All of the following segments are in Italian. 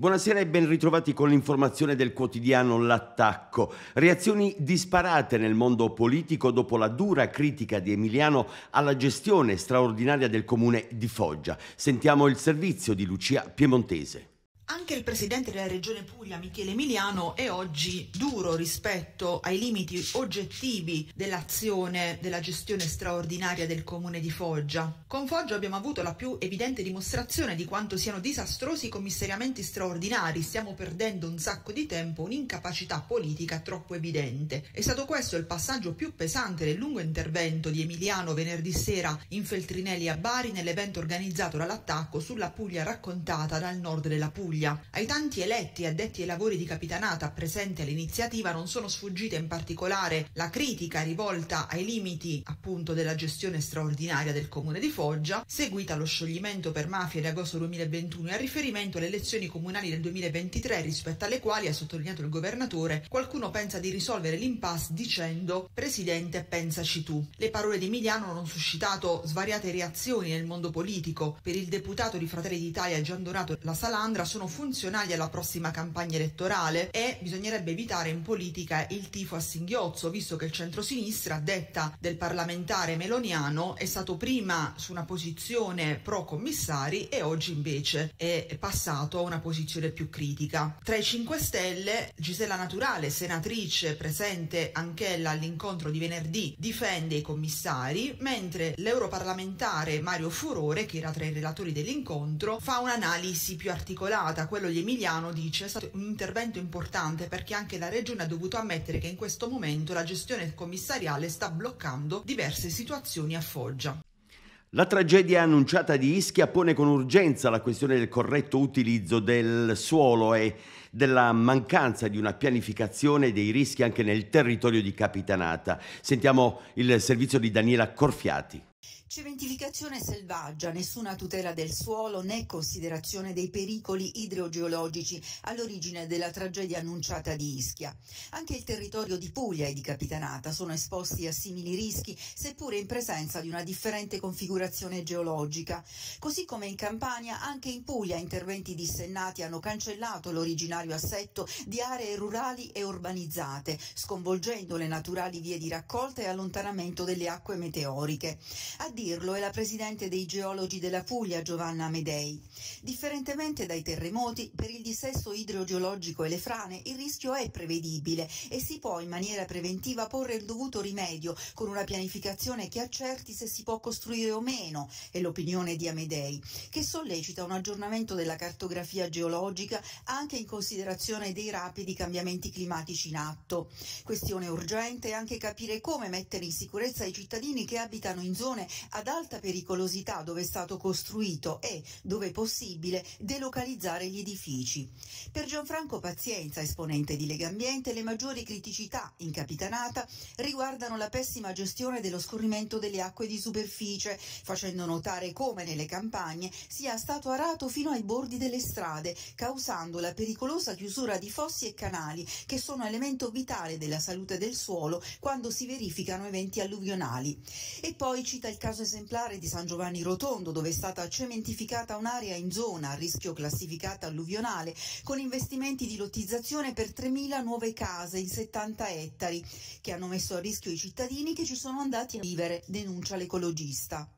Buonasera e ben ritrovati con l'informazione del quotidiano L'attacco. Reazioni disparate nel mondo politico dopo la dura critica di Emiliano alla gestione straordinaria del comune di Foggia. Sentiamo il servizio di Lucia Piemontese. Anche il presidente della regione Puglia, Michele Emiliano, è oggi duro rispetto ai limiti oggettivi dell'azione della gestione straordinaria del comune di Foggia. Con Foggia abbiamo avuto la più evidente dimostrazione di quanto siano disastrosi i commissariamenti straordinari, stiamo perdendo un sacco di tempo, un'incapacità politica troppo evidente. È stato questo il passaggio più pesante del lungo intervento di Emiliano venerdì sera in Feltrinelli a Bari nell'evento organizzato dall'attacco sulla Puglia raccontata dal nord della Puglia. Puglia. Ai tanti eletti e addetti ai lavori di capitanata presenti all'iniziativa non sono sfuggite in particolare la critica rivolta ai limiti appunto della gestione straordinaria del comune di Foggia, seguita allo scioglimento per mafia di agosto 2021 e al riferimento alle elezioni comunali del 2023 rispetto alle quali, ha sottolineato il governatore, qualcuno pensa di risolvere l'impasse dicendo Presidente pensaci tu. Le parole di Emiliano hanno suscitato svariate reazioni nel mondo politico. Per il deputato di Fratelli d'Italia Gian Donato La Salandra sono funzionali alla prossima campagna elettorale e bisognerebbe evitare in politica il tifo a singhiozzo, visto che il centrosinistra, detta del parlamentare meloniano, è stato prima su una posizione pro commissari e oggi invece è passato a una posizione più critica. Tra i 5 Stelle, Gisella Naturale, senatrice presente anch'ella all'incontro di venerdì, difende i commissari, mentre l'europarlamentare Mario Furore, che era tra i relatori dell'incontro, fa un'analisi più articolata puntata, quello di Emiliano, dice, è stato un intervento importante perché anche la Regione ha dovuto ammettere che in questo momento la gestione commissariale sta bloccando diverse situazioni a Foggia. La tragedia annunciata di Ischia pone con urgenza la questione del corretto utilizzo del suolo e della mancanza di una pianificazione dei rischi anche nel territorio di Capitanata. Sentiamo il servizio di Daniela Corfiati. Cementificazione selvaggia, nessuna tutela del suolo né considerazione dei pericoli idrogeologici all'origine della tragedia annunciata di Ischia. Anche il territorio di Puglia e di Capitanata sono esposti a simili rischi, seppure in presenza di una differente configurazione geologica. Così come in Campania, anche in Puglia interventi dissennati hanno cancellato l'originario assetto di aree rurali e urbanizzate, sconvolgendo le naturali vie di raccolta e allontanamento delle acque meteoriche. A dirlo è la presidente dei geologi della Puglia, Giovanna Amedei. Differentemente dai terremoti, per il dissesto idrogeologico e le frane il rischio è prevedibile e si può in maniera preventiva porre il dovuto rimedio con una pianificazione che accerti se si può costruire o meno, è l'opinione di Amedei, che sollecita un aggiornamento della cartografia geologica anche in considerazione dei rapidi cambiamenti climatici in atto. Questione urgente è anche capire come mettere in sicurezza i cittadini che abitano in zone ad alta pericolosità dove è stato costruito e, dove possibile, delocalizzare gli edifici. Per Gianfranco Pazienza, esponente di Legambiente, le maggiori criticità in Capitanata riguardano la pessima gestione dello scorrimento delle acque di superficie, facendo notare come nelle campagne sia stato arato fino ai bordi delle strade, causando la pericolosa chiusura di fossi e canali che sono elemento vitale della salute del suolo quando si verificano eventi alluvionali. E poi cita il caso caso esemplare di San Giovanni Rotondo, dove è stata cementificata un'area in zona a rischio classificata alluvionale, con investimenti di lottizzazione per 3.000 nuove case in 70 ettari, che hanno messo a rischio i cittadini che ci sono andati a vivere, denuncia l'ecologista.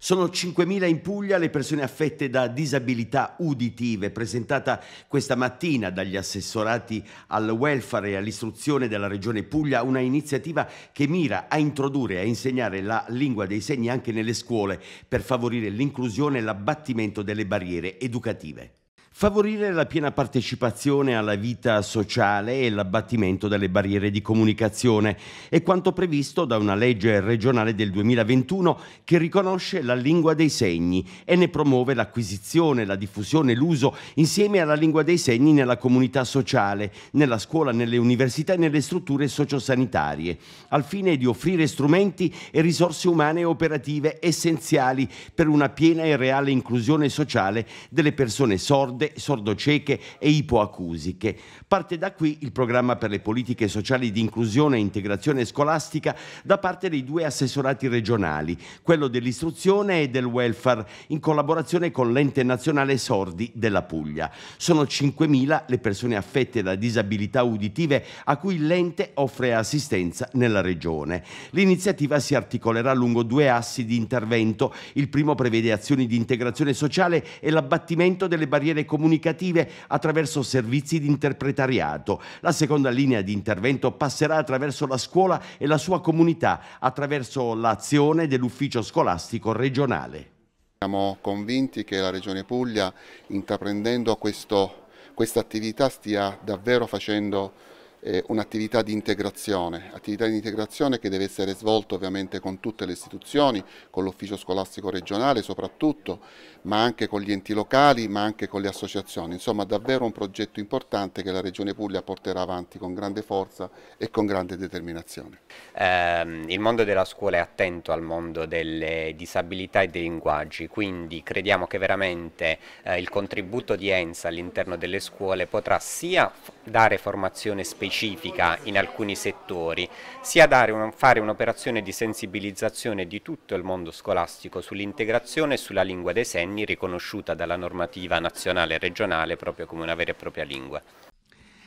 Sono 5.000 in Puglia le persone affette da disabilità uditive, presentata questa mattina dagli assessorati al welfare e all'istruzione della Regione Puglia, una iniziativa che mira a introdurre e a insegnare la lingua dei segni anche nelle scuole per favorire l'inclusione e l'abbattimento delle barriere educative favorire la piena partecipazione alla vita sociale e l'abbattimento delle barriere di comunicazione. È quanto previsto da una legge regionale del 2021 che riconosce la lingua dei segni e ne promuove l'acquisizione, la diffusione, l'uso insieme alla lingua dei segni nella comunità sociale, nella scuola, nelle università e nelle strutture sociosanitarie, al fine di offrire strumenti e risorse umane e operative essenziali per una piena e reale inclusione sociale delle persone sorde sordocieche, e ipoacusiche. Parte da qui il programma per le politiche sociali di inclusione e integrazione scolastica da parte dei due assessorati regionali, quello dell'istruzione e del welfare, in collaborazione con l'ente nazionale sordi della Puglia. Sono 5.000 le persone affette da disabilità uditive a cui l'ente offre assistenza nella regione. L'iniziativa si articolerà lungo due assi di intervento. Il primo prevede azioni di integrazione sociale e l'abbattimento delle barriere comunicative attraverso servizi di interpretariato. La seconda linea di intervento passerà attraverso la scuola e la sua comunità, attraverso l'azione dell'ufficio scolastico regionale. Siamo convinti che la Regione Puglia, intraprendendo questa attività, stia davvero facendo eh, un'attività di integrazione, attività di integrazione che deve essere svolta ovviamente con tutte le istituzioni, con l'ufficio scolastico regionale soprattutto, ma anche con gli enti locali, ma anche con le associazioni, insomma davvero un progetto importante che la Regione Puglia porterà avanti con grande forza e con grande determinazione. Eh, il mondo della scuola è attento al mondo delle disabilità e dei linguaggi, quindi crediamo che veramente eh, il contributo di ENSA all'interno delle scuole potrà sia dare formazione specifica specifica in alcuni settori, sia un, fare un'operazione di sensibilizzazione di tutto il mondo scolastico sull'integrazione e sulla lingua dei segni riconosciuta dalla normativa nazionale e regionale proprio come una vera e propria lingua.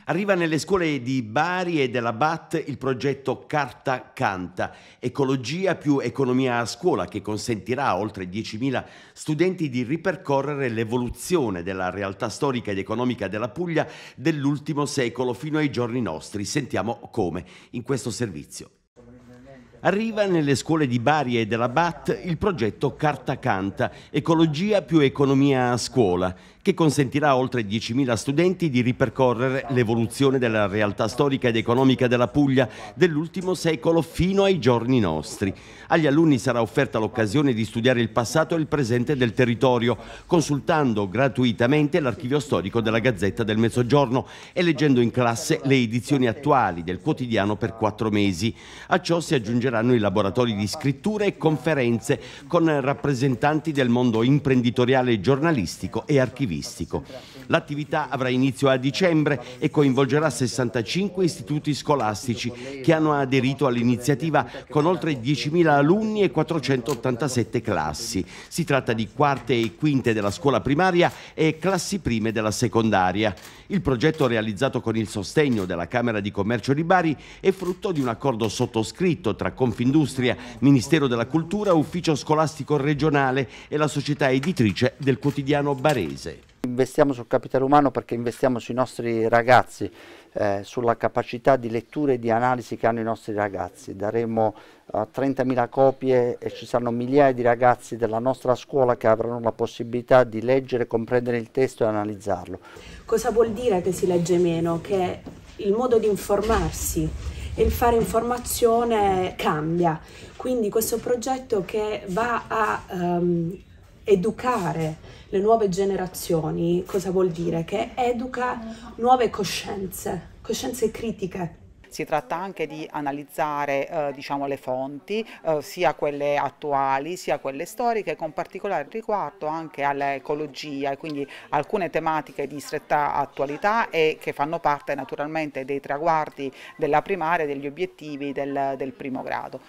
Arriva nelle scuole di Bari e della BAT il progetto Carta Canta, ecologia più economia a scuola, che consentirà a oltre 10.000 studenti di ripercorrere l'evoluzione della realtà storica ed economica della Puglia dell'ultimo secolo fino ai giorni nostri. Sentiamo come in questo servizio. Arriva nelle scuole di Bari e della BAT il progetto Carta Canta, ecologia più economia a scuola che consentirà a oltre 10.000 studenti di ripercorrere l'evoluzione della realtà storica ed economica della Puglia dell'ultimo secolo fino ai giorni nostri. Agli alunni sarà offerta l'occasione di studiare il passato e il presente del territorio, consultando gratuitamente l'archivio storico della Gazzetta del Mezzogiorno e leggendo in classe le edizioni attuali del quotidiano per quattro mesi. A ciò si aggiungeranno i laboratori di scrittura e conferenze con rappresentanti del mondo imprenditoriale, giornalistico e archivistico attivistico. L'attività avrà inizio a dicembre e coinvolgerà 65 istituti scolastici che hanno aderito all'iniziativa con oltre 10.000 alunni e 487 classi. Si tratta di quarte e quinte della scuola primaria e classi prime della secondaria. Il progetto realizzato con il sostegno della Camera di Commercio di Bari è frutto di un accordo sottoscritto tra Confindustria, Ministero della Cultura, Ufficio Scolastico Regionale e la società editrice del quotidiano barese. Investiamo sul capitale umano perché investiamo sui nostri ragazzi, eh, sulla capacità di lettura e di analisi che hanno i nostri ragazzi. Daremo eh, 30.000 copie e ci saranno migliaia di ragazzi della nostra scuola che avranno la possibilità di leggere, comprendere il testo e analizzarlo. Cosa vuol dire che si legge meno? Che il modo di informarsi e il fare informazione cambia. Quindi questo progetto che va a um, educare le nuove generazioni, cosa vuol dire? Che educa nuove coscienze, coscienze critiche. Si tratta anche di analizzare eh, diciamo, le fonti, eh, sia quelle attuali sia quelle storiche, con particolare riguardo anche all'ecologia e quindi alcune tematiche di stretta attualità e che fanno parte naturalmente dei traguardi della primaria e degli obiettivi del, del primo grado.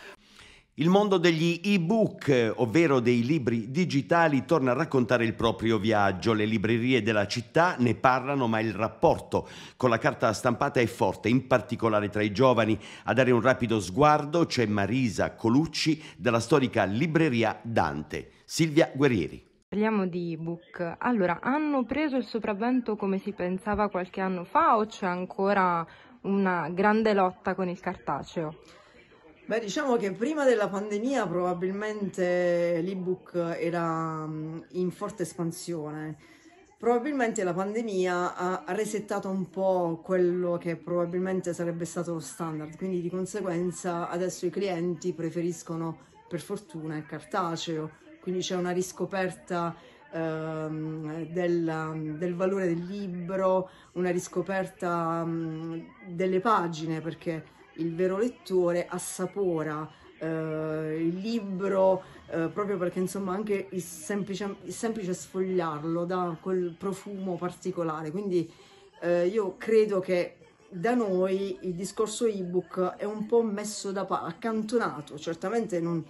Il mondo degli e-book, ovvero dei libri digitali, torna a raccontare il proprio viaggio. Le librerie della città ne parlano, ma il rapporto con la carta stampata è forte, in particolare tra i giovani. A dare un rapido sguardo c'è Marisa Colucci della storica libreria Dante. Silvia Guerrieri. Parliamo di ebook. Allora, hanno preso il sopravvento come si pensava qualche anno fa o c'è ancora una grande lotta con il cartaceo? Beh, diciamo che prima della pandemia probabilmente l'ebook era mm, in forte espansione. Probabilmente la pandemia ha resettato un po' quello che probabilmente sarebbe stato lo standard, quindi di conseguenza adesso i clienti preferiscono per fortuna il cartaceo, quindi c'è una riscoperta ehm, del, mm, del, valore del libro, una riscoperta mh, mm, delle pagine perché il vero lettore assapora eh, il libro eh, proprio perché insomma anche il semplice, il semplice sfogliarlo dà quel profumo particolare quindi eh, io credo che da noi il discorso ebook è un po' messo da parte, accantonato, certamente non,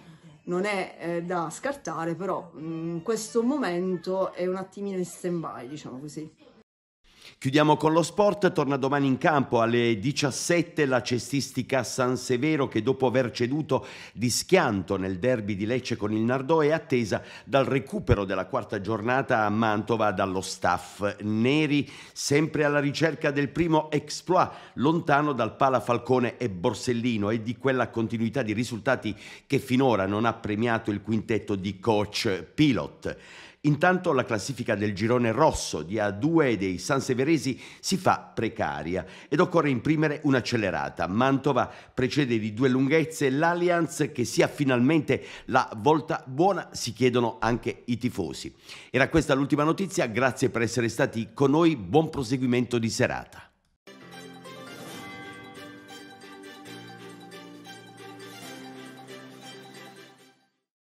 non è eh, da scartare, però in mm, questo momento è un attimino in stand by, diciamo così. Chiudiamo con lo sport, torna domani in campo alle 17 la cestistica San Severo che dopo aver ceduto di schianto nel derby di Lecce con il Nardò è attesa dal recupero della quarta giornata a Mantova dallo staff Neri, sempre alla ricerca del primo exploit lontano dal Pala Falcone e Borsellino e di quella continuità di risultati che finora non ha premiato il quintetto di coach Pilot. Intanto la classifica del girone rosso di A2 dei Sanseveresi si fa precaria ed occorre imprimere un'accelerata. Mantova precede di due lunghezze l'Allianz che sia finalmente la volta buona, si chiedono anche i tifosi. Era questa l'ultima notizia, grazie per essere stati con noi, buon proseguimento di serata.